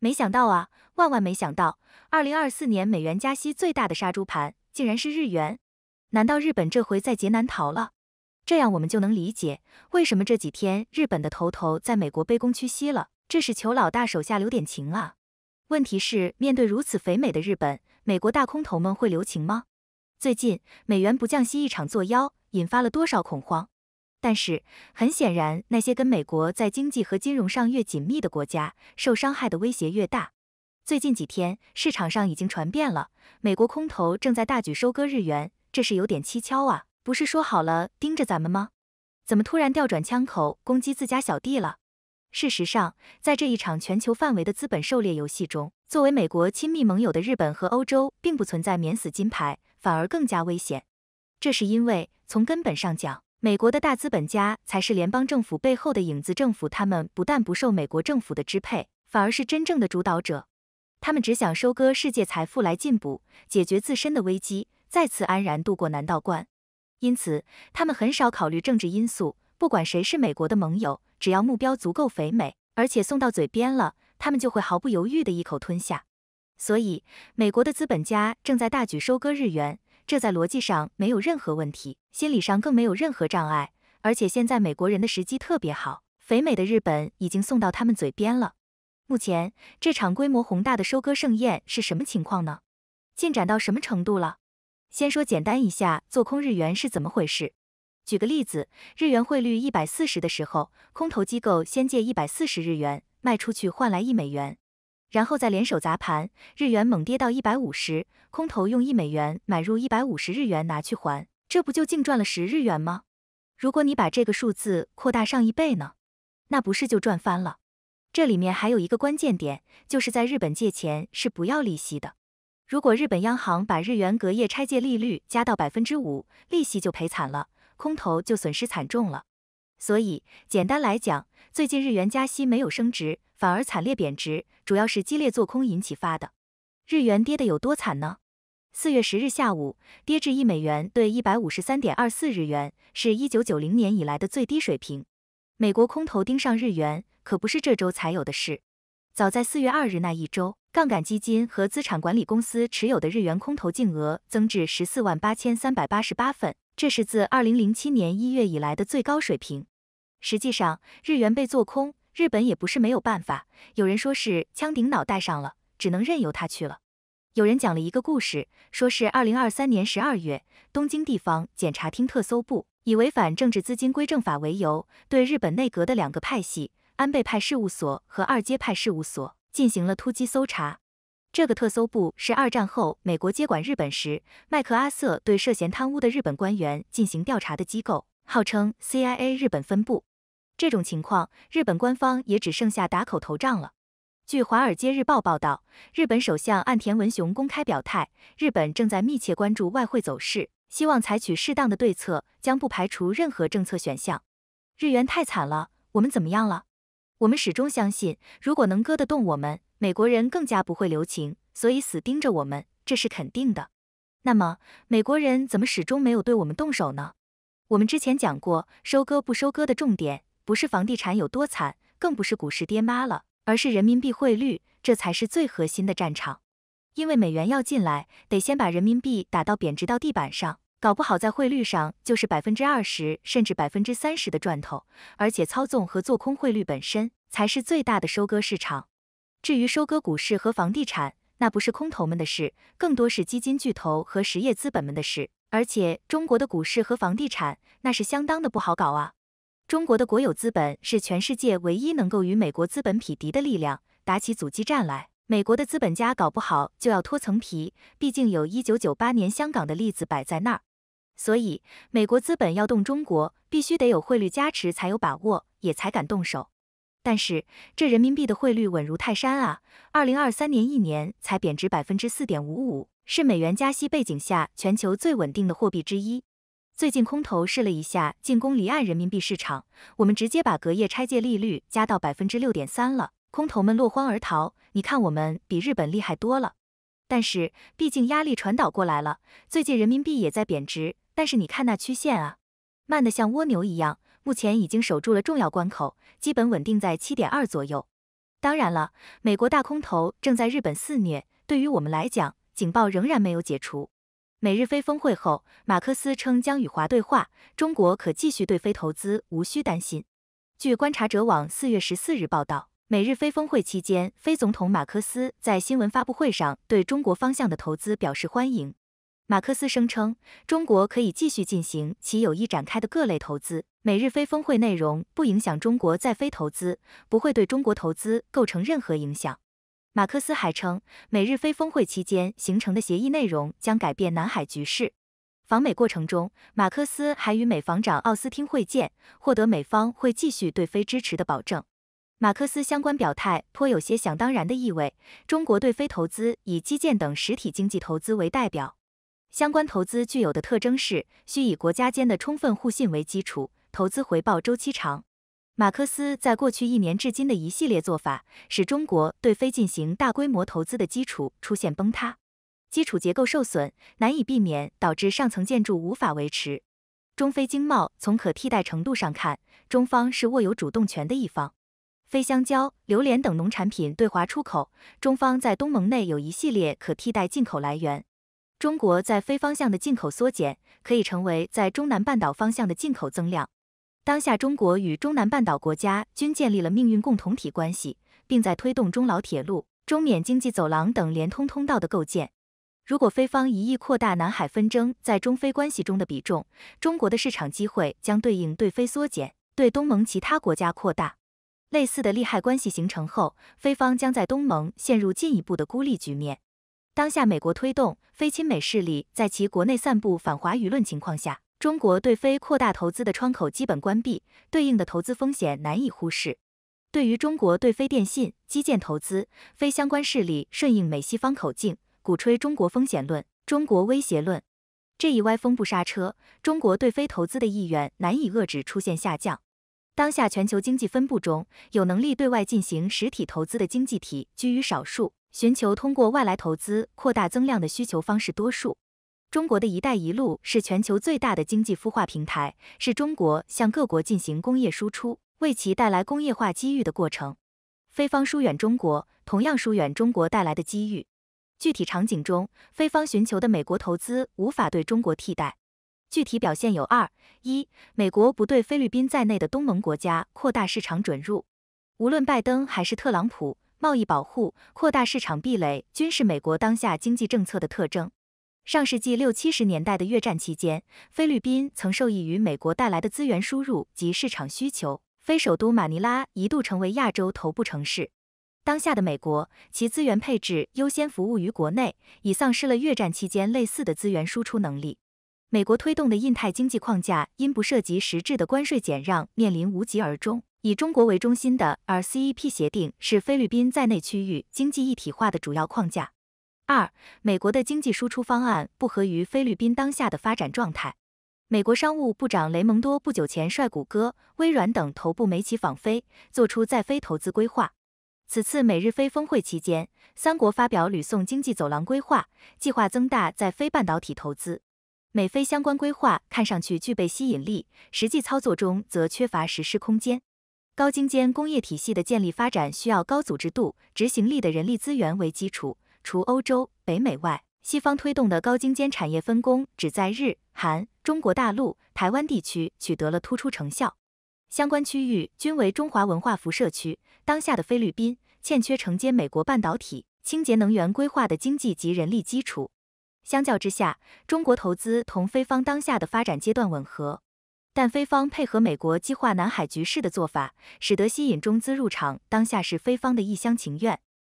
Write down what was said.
没想到啊，万万没想到，二零二四年美元加息最大的杀猪盘竟然是日元。难道日本这回在劫难逃了？这样我们就能理解为什么这几天日本的头头在美国卑躬屈膝了，这是求老大手下留点情啊。问题是，面对如此肥美的日本，美国大空头们会留情吗？最近美元不降息一场作妖，引发了多少恐慌？但是很显然，那些跟美国在经济和金融上越紧密的国家，受伤害的威胁越大。最近几天，市场上已经传遍了，美国空头正在大举收割日元，这是有点蹊跷啊！不是说好了盯着咱们吗？怎么突然调转枪口攻击自家小弟了？事实上，在这一场全球范围的资本狩猎游戏中，作为美国亲密盟友的日本和欧洲并不存在免死金牌，反而更加危险。这是因为从根本上讲。美国的大资本家才是联邦政府背后的影子政府，他们不但不受美国政府的支配，反而是真正的主导者。他们只想收割世界财富来进补，解决自身的危机，再次安然度过难道关。因此，他们很少考虑政治因素，不管谁是美国的盟友，只要目标足够肥美，而且送到嘴边了，他们就会毫不犹豫地一口吞下。所以，美国的资本家正在大举收割日元。这在逻辑上没有任何问题，心理上更没有任何障碍，而且现在美国人的时机特别好，肥美的日本已经送到他们嘴边了。目前这场规模宏大的收割盛宴是什么情况呢？进展到什么程度了？先说简单一下做空日元是怎么回事。举个例子，日元汇率一百四十的时候，空头机构先借一百四十日元卖出去换来一美元。然后再联手砸盘，日元猛跌到一百五十，空头用一美元买入一百五十日元拿去还，这不就净赚了十日元吗？如果你把这个数字扩大上一倍呢？那不是就赚翻了？这里面还有一个关键点，就是在日本借钱是不要利息的。如果日本央行把日元隔夜拆借利率加到百分之五，利息就赔惨了，空头就损失惨重了。所以，简单来讲，最近日元加息没有升值，反而惨烈贬值，主要是激烈做空引起发的。日元跌的有多惨呢？四月十日下午，跌至一美元兑一百五十三点二四日元，是一九九零年以来的最低水平。美国空头盯上日元，可不是这周才有的事，早在四月二日那一周。杠杆基金和资产管理公司持有的日元空头净额增至十四万八千三百八十八份，这是自二零零七年一月以来的最高水平。实际上，日元被做空，日本也不是没有办法。有人说是枪顶脑袋上了，只能任由它去了。有人讲了一个故事，说是二零二三年十二月，东京地方检察厅特搜部以违反政治资金规正法为由，对日本内阁的两个派系安倍派事务所和二阶派事务所。进行了突击搜查。这个特搜部是二战后美国接管日本时，麦克阿瑟对涉嫌贪污的日本官员进行调查的机构，号称 CIA 日本分部。这种情况，日本官方也只剩下打口头仗了。据《华尔街日报》报道，日本首相岸田文雄公开表态，日本正在密切关注外汇走势，希望采取适当的对策，将不排除任何政策选项。日元太惨了，我们怎么样了？我们始终相信，如果能割得动我们，美国人更加不会留情，所以死盯着我们，这是肯定的。那么，美国人怎么始终没有对我们动手呢？我们之前讲过，收割不收割的重点，不是房地产有多惨，更不是股市爹妈了，而是人民币汇率，这才是最核心的战场。因为美元要进来，得先把人民币打到贬值到地板上。搞不好在汇率上就是百分之二十甚至百分之三十的赚头，而且操纵和做空汇率本身才是最大的收割市场。至于收割股市和房地产，那不是空头们的事，更多是基金巨头和实业资本们的事。而且中国的股市和房地产那是相当的不好搞啊！中国的国有资本是全世界唯一能够与美国资本匹敌的力量，打起阻击战来，美国的资本家搞不好就要脱层皮。毕竟有一九九八年香港的例子摆在那儿。所以，美国资本要动中国，必须得有汇率加持才有把握，也才敢动手。但是这人民币的汇率稳如泰山啊，二零二三年一年才贬值百分之四点五五，是美元加息背景下全球最稳定的货币之一。最近空头试了一下进攻离岸人民币市场，我们直接把隔夜拆借利率加到百分之六点三了，空头们落荒而逃。你看我们比日本厉害多了。但是毕竟压力传导过来了，最近人民币也在贬值。但是你看那曲线啊，慢的像蜗牛一样，目前已经守住了重要关口，基本稳定在七点二左右。当然了，美国大空头正在日本肆虐，对于我们来讲，警报仍然没有解除。美日非峰会后，马克思称将与华对话，中国可继续对非投资，无需担心。据观察者网四月十四日报道，美日非峰会期间，非总统马克思在新闻发布会上对中国方向的投资表示欢迎。马克思声称，中国可以继续进行其有意展开的各类投资。美日非峰会内容不影响中国在非投资，不会对中国投资构成任何影响。马克思还称，美日非峰会期间形成的协议内容将改变南海局势。访美过程中，马克思还与美防长奥斯汀会见，获得美方会继续对非支持的保证。马克思相关表态颇有些想当然的意味。中国对非投资以基建等实体经济投资为代表。相关投资具有的特征是，需以国家间的充分互信为基础，投资回报周期长。马克思在过去一年至今的一系列做法，使中国对非进行大规模投资的基础出现崩塌，基础结构受损，难以避免导致上层建筑无法维持。中非经贸从可替代程度上看，中方是握有主动权的一方。非香蕉、榴莲等农产品对华出口，中方在东盟内有一系列可替代进口来源。中国在非方向的进口缩减，可以成为在中南半岛方向的进口增量。当下，中国与中南半岛国家均建立了命运共同体关系，并在推动中老铁路、中缅经济走廊等连通通道的构建。如果非方一意扩大南海纷争在中非关系中的比重，中国的市场机会将对应对非缩减，对东盟其他国家扩大。类似的利害关系形成后，非方将在东盟陷入进一步的孤立局面。当下美国推动非亲美势力在其国内散布反华舆论情况下，中国对非扩大投资的窗口基本关闭，对应的投资风险难以忽视。对于中国对非电信基建投资，非相关势力顺应美西方口径，鼓吹中国风险论、中国威胁论，这一歪风不刹车，中国对非投资的意愿难以遏制出现下降。当下全球经济分布中，有能力对外进行实体投资的经济体居于少数。寻求通过外来投资扩大增量的需求方式多数。中国的一带一路是全球最大的经济孵化平台，是中国向各国进行工业输出，为其带来工业化机遇的过程。非方疏远中国，同样疏远中国带来的机遇。具体场景中，非方寻求的美国投资无法对中国替代。具体表现有二：一、美国不对菲律宾在内的东盟国家扩大市场准入，无论拜登还是特朗普。贸易保护、扩大市场壁垒，均是美国当下经济政策的特征。上世纪六七十年代的越战期间，菲律宾曾受益于美国带来的资源输入及市场需求，非首都马尼拉一度成为亚洲头部城市。当下的美国，其资源配置优先服务于国内，已丧失了越战期间类似的资源输出能力。美国推动的印太经济框架因不涉及实质的关税减让，面临无疾而终。以中国为中心的 RCEP 协定是菲律宾在内区域经济一体化的主要框架。二，美国的经济输出方案不合于菲律宾当下的发展状态。美国商务部长雷蒙多不久前率谷歌、微软等头部媒体访菲，做出在菲投资规划。此次美日菲峰会期间，三国发表吕宋经济走廊规划，计划增大在菲半导体投资。美菲相关规划看上去具备吸引力，实际操作中则缺乏实施空间。高精尖工业体系的建立发展需要高组织度、执行力的人力资源为基础。除欧洲、北美外，西方推动的高精尖产业分工只在日、韩、中国大陆、台湾地区取得了突出成效。相关区域均为中华文化辐射区。当下的菲律宾欠缺承接美国半导体、清洁能源规划的经济及人力基础。相较之下，中国投资同菲方当下的发展阶段吻合，但菲方配合美国激化南海局势的做法，使得吸引中资入场当下是菲方的一厢情愿。